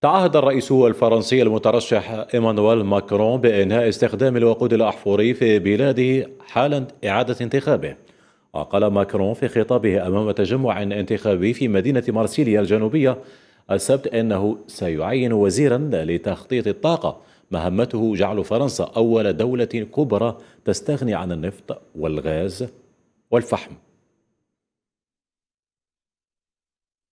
تعهد الرئيس الفرنسي المترشح ايمانويل ماكرون بانهاء استخدام الوقود الاحفوري في بلاده حال اعاده انتخابه وقال ماكرون في خطابه امام تجمع انتخابي في مدينه مارسيليا الجنوبيه السبت انه سيعين وزيرا لتخطيط الطاقه مهمته جعل فرنسا اول دوله كبرى تستغني عن النفط والغاز والفحم